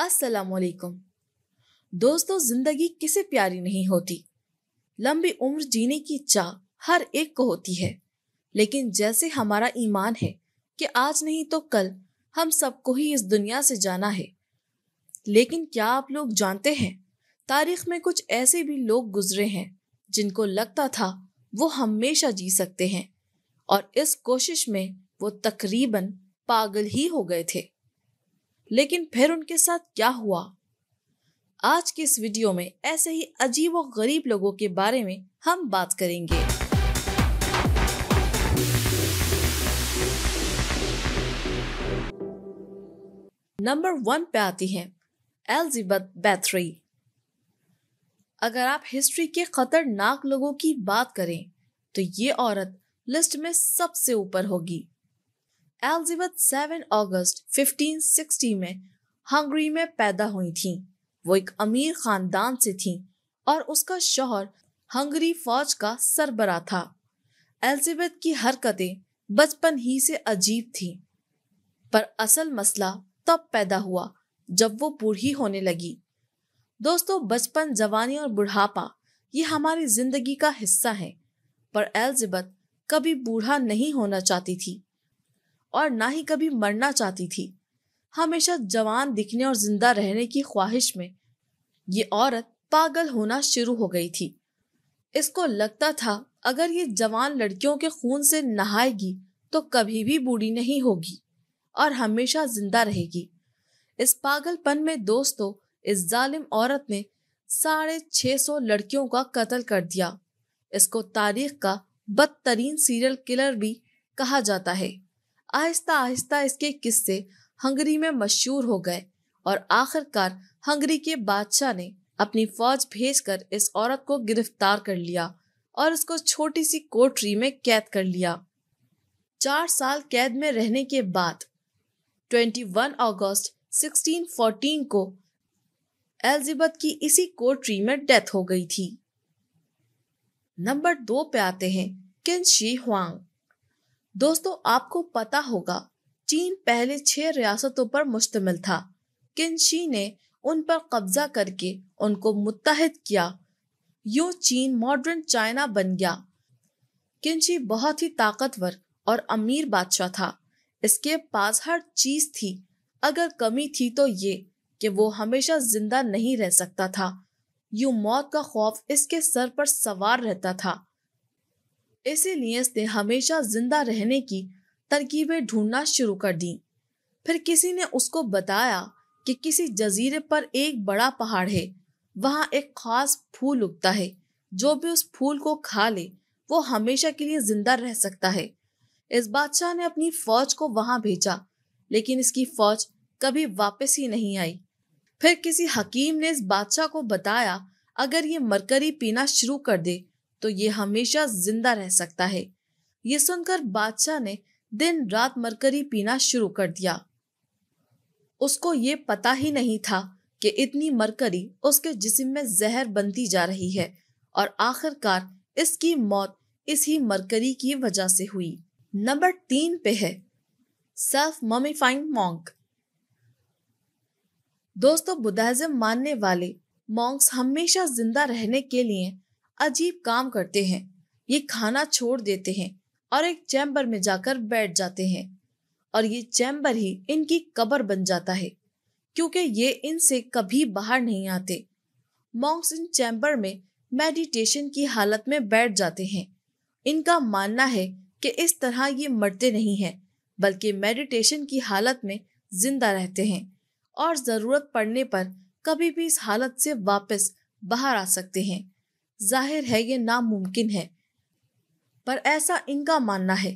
वालेकुम दोस्तों जिंदगी किसे प्यारी नहीं होती लंबी उम्र जीने की चाह हर एक को होती है लेकिन जैसे हमारा ईमान है कि आज नहीं तो कल हम सबको ही इस दुनिया से जाना है लेकिन क्या आप लोग जानते हैं तारीख में कुछ ऐसे भी लोग गुजरे हैं जिनको लगता था वो हमेशा जी सकते हैं और इस कोशिश में वो तकरीबन पागल ही हो गए थे लेकिन फिर उनके साथ क्या हुआ आज के इस वीडियो में ऐसे ही अजीब और गरीब लोगों के बारे में हम बात करेंगे नंबर वन पे आती है एल्जिबत बैथरी अगर आप हिस्ट्री के खतरनाक लोगों की बात करें तो ये औरत लिस्ट में सबसे ऊपर होगी एल्जिबथ 7 अगस्त 1560 में हंगरी में पैदा हुई थी वो एक अमीर खानदान से थी और उसका शोहर हंगरी फौज का सरबरा था एल्जिबेथ की हरकतें बचपन ही से अजीब थी पर असल मसला तब पैदा हुआ जब वो बूढ़ी होने लगी दोस्तों बचपन जवानी और बुढ़ापा ये हमारी जिंदगी का हिस्सा है पर एल्जिबत कभी बूढ़ा नहीं होना चाहती थी और ना ही कभी मरना चाहती थी हमेशा जवान दिखने और जिंदा रहने की ख्वाहिश में ये औरत पागल होना शुरू हो गई थी इसको लगता था अगर ये जवान लड़कियों के खून से नहाएगी तो कभी भी बूढ़ी नहीं होगी और हमेशा जिंदा रहेगी इस पागलपन में दोस्तों इस जालिम औरत ने साढ़े छः सौ लड़कियों का कत्ल कर दिया इसको तारीख का बदतरीन सीरियल किलर भी कहा जाता है आहिस्ता आहिस्ता इसके किस्से हंगरी में मशहूर हो गए और आखिरकार हंगरी के बादशाह ने अपनी फौज भेजकर इस औरत को गिरफ्तार कर लिया और उसको छोटी सी कोठरी में कैद कर लिया चार साल कैद में रहने के बाद 21 अगस्त 1614 को एलिजाबेथ की इसी कोठरी में डेथ हो गई थी नंबर दो पे आते हैं किन शी हुआंग दोस्तों आपको पता होगा चीन पहले छह रियासतों पर मुश्तमिल था किनशी ने उन पर कब्जा करके उनको मुतहद किया यूं चीन मॉडर्न चाइना बन गया किनशी बहुत ही ताकतवर और अमीर बादशाह था इसके पास हर चीज थी अगर कमी थी तो ये कि वो हमेशा जिंदा नहीं रह सकता था यूं मौत का खौफ इसके सर पर सवार रहता था इसीलिए इसने हमेशा जिंदा रहने की तरकीबें ढूंढना शुरू कर दी फिर किसी ने उसको बताया कि किसी जजीरे पर एक बड़ा पहाड़ है वहाँ एक खास फूल उगता है जो भी उस फूल को खा ले वो हमेशा के लिए जिंदा रह सकता है इस बादशाह ने अपनी फौज को वहां भेजा लेकिन इसकी फौज कभी वापस ही नहीं आई फिर किसी हकीम ने इस बादशाह को बताया अगर ये मरकरी पीना शुरू कर दे तो ये हमेशा जिंदा रह सकता है ये सुनकर बादशाह ने दिन रात मरकरी पीना शुरू कर दिया उसको ये पता ही नहीं था कि इतनी मरकरी उसके जिस्म में जहर बनती जा रही है और आखिरकार इसकी मौत इसी मरकरी की वजह से हुई नंबर तीन पे है सेल्फ मॉमिफाइंग मॉन्क दोस्तों बुद्धाइज्म मानने वाले मॉन्क्स हमेशा जिंदा रहने के लिए अजीब काम करते हैं ये खाना छोड़ देते हैं और एक चैम्बर में जाकर बैठ जाते हैं और ये चैम्बर ही इनकी कबर बन जाता है क्योंकि ये इनसे कभी बाहर नहीं आते मॉन्क्स इन चैम्बर में मेडिटेशन की हालत में बैठ जाते हैं इनका मानना है कि इस तरह ये मरते नहीं हैं बल्कि मेडिटेशन की हालत में जिंदा रहते हैं और ज़रूरत पड़ने पर कभी भी इस हालत से वापस बाहर आ सकते हैं जाहिर है ये नामुमकिन है पर ऐसा इनका मानना है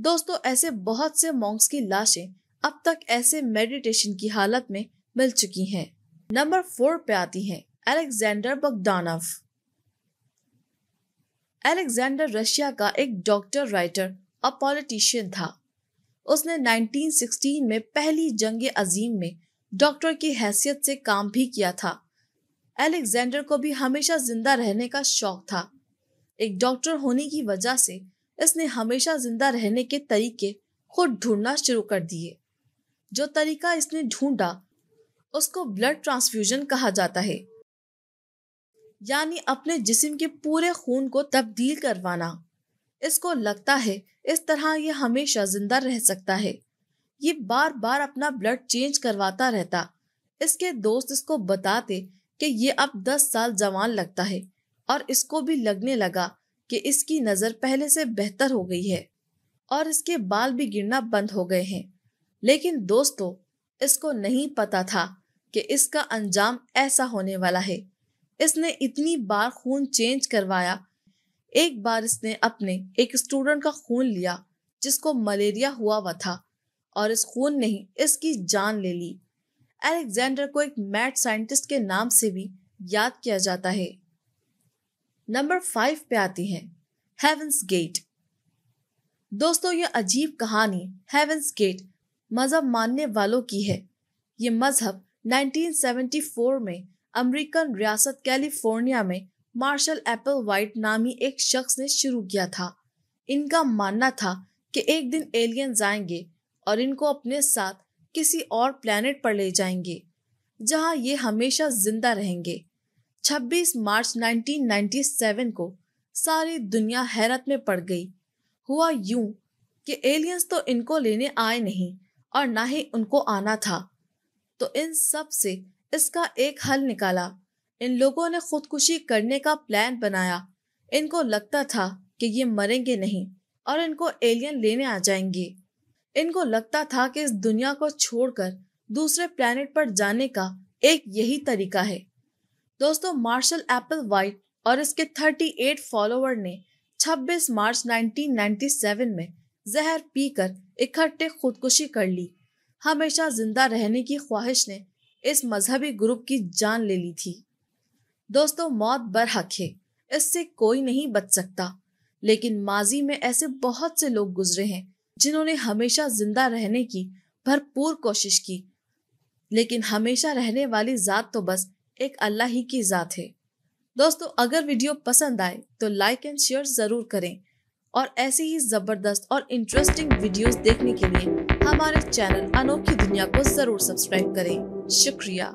दोस्तों ऐसे बहुत से मॉन्क्स की लाशें अब तक ऐसे मेडिटेशन की हालत में मिल चुकी हैं नंबर फोर पे आती हैं अलेक्जेंडर बगदानव अलेक्जेंडर रशिया का एक डॉक्टर राइटर और पॉलिटिशियन था उसने 1916 में पहली जंग अजीम में डॉक्टर की हैसियत से काम भी किया था एलेक्जेंडर को भी हमेशा जिंदा रहने का शौक था एक डॉक्टर होने की वजह से इसने हमेशा जिंदा रहने के तरीके खुद ढूंढना शुरू कर दिए जो तरीका इसने ढूंढा उसको ब्लड ट्रांसफ्यूजन कहा जाता है यानी अपने जिस्म के पूरे खून को तब्दील करवाना इसको लगता है इस तरह ये हमेशा जिंदा रह सकता है ये बार बार अपना ब्लड चेंज करवाता रहता इसके दोस्त इसको बताते कि ये अब दस साल जवान लगता है और इसको भी लगने लगा कि इसकी नज़र पहले से बेहतर हो गई है और इसके बाल भी गिरना बंद हो गए हैं लेकिन दोस्तों इसको नहीं पता था कि इसका अंजाम ऐसा होने वाला है इसने इतनी बार खून चेंज करवाया एक बार इसने अपने एक स्टूडेंट का खून लिया जिसको मलेरिया हुआ हुआ था और इस खून ने ही इसकी जान ले ली एलेक्जेंडर को एक मैथ साइंटिस्ट के नाम से भी याद किया जाता है नंबर फाइव पे आती है हेवंस गेट दोस्तों ये अजीब कहानी हेवंस गेट मज़हब मानने वालों की है ये मज़हब 1974 में अमेरिकन रियासत कैलिफोर्निया में मार्शल एप्पल वाइट नामी एक शख्स ने शुरू किया था इनका मानना था कि एक दिन एलियंस आएंगे और इनको अपने साथ किसी और प्लेनेट पर ले जाएंगे जहां ये हमेशा जिंदा रहेंगे 26 मार्च 1997 को सारी दुनिया हैरत में पड़ गई हुआ यूं कि एलियंस तो इनको लेने आए नहीं और ना ही उनको आना था तो इन सब से इसका एक हल निकाला इन लोगों ने खुदकुशी करने का प्लान बनाया इनको लगता था कि ये मरेंगे नहीं और इनको एलियन लेने आ जाएंगे इनको लगता था कि इस दुनिया को छोड़कर दूसरे प्लेनेट पर जाने का एक यही तरीका है दोस्तों मार्शल एप्पल वाइट और इसके 38 फॉलोवर ने 26 मार्च 1997 में जहर पीकर इकट्ठे खुदकुशी कर ली हमेशा जिंदा रहने की ख्वाहिश ने इस मजहबी ग्रुप की जान ले ली थी दोस्तों मौत बरहक है इससे कोई नहीं बच सकता लेकिन माजी में ऐसे बहुत से लोग गुजरे हैं जिन्होंने हमेशा जिंदा रहने की भरपूर कोशिश की लेकिन हमेशा रहने वाली ज़ात तो बस एक अल्लाह ही की ज़ात है दोस्तों अगर वीडियो पसंद आए तो लाइक एंड शेयर ज़रूर करें और ऐसी ही ज़बरदस्त और इंटरेस्टिंग वीडियोस देखने के लिए हमारे चैनल अनोखी दुनिया को ज़रूर सब्सक्राइब करें शुक्रिया